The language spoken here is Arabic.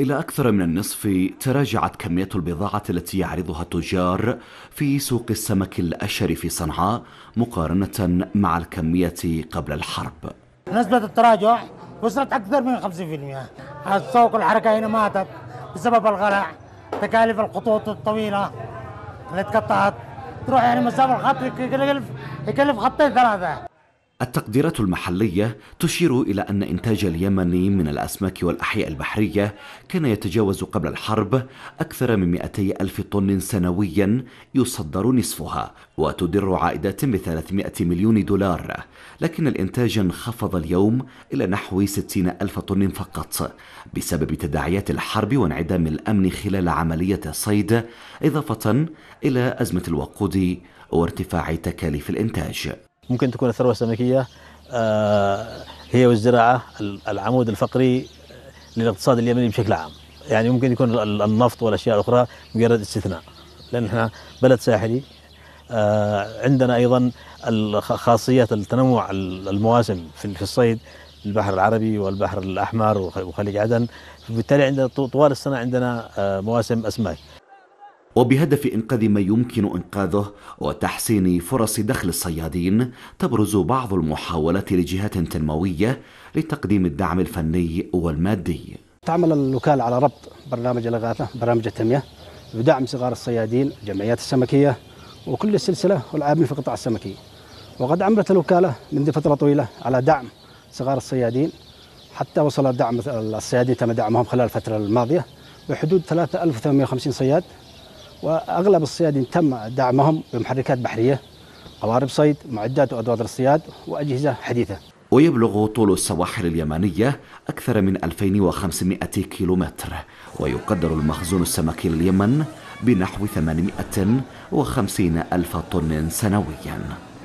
إلى أكثر من النصف تراجعت كمية البضاعة التي يعرضها التجار في سوق السمك الأشهر في صنعاء مقارنة مع الكمية قبل الحرب نسبة التراجع وصلت أكثر من 50% السوق الحركة هنا ماتت بسبب الغلع تكاليف الخطوط الطويلة اللي تقطعت تروح يعني مسافة الخط يكلف يكلف خطين ثلاثة التقديرات المحلية تشير إلى أن إنتاج اليمن من الأسماك والأحياء البحرية كان يتجاوز قبل الحرب أكثر من 200 ألف طن سنويا يصدر نصفها وتدر عائدات ب 300 مليون دولار لكن الإنتاج انخفض اليوم إلى نحو 60 ألف طن فقط بسبب تداعيات الحرب وانعدام الأمن خلال عملية الصيد إضافة إلى أزمة الوقود وارتفاع تكاليف الإنتاج ممكن تكون الثروة السمكية آه، هي والزراعة العمود الفقري للاقتصاد اليمني بشكل عام يعني ممكن يكون النفط والأشياء الأخرى مجرد استثناء لأن احنا بلد ساحلي آه، عندنا أيضا خاصية التنوع المواسم في الصيد البحر العربي والبحر الأحمر وخليج عدن وبالتالي عندنا طوال السنة عندنا آه، مواسم أسماك وبهدف إنقاذ ما يمكن إنقاذه وتحسين فرص دخل الصيادين تبرز بعض المحاولات لجهات تنموية لتقديم الدعم الفني والمادي تعمل الوكالة على ربط برنامج الإغاثة برنامج التنمية بدعم صغار الصيادين الجمعيات السمكية وكل السلسلة والعامل في القطاع السمكي وقد عملت الوكالة منذ فترة طويلة على دعم صغار الصيادين حتى وصل دعم الصيادين تم دعمهم خلال الفترة الماضية بحدود 3850 صياد واغلب الصيادين تم دعمهم بمحركات بحريه قوارب صيد معدات وادوات الصياد واجهزه حديثه ويبلغ طول السواحل اليمنية أكثر من 2500 كيلومتر ويقدر المخزون السمكي لليمن بنحو 850 ألف طن سنوياً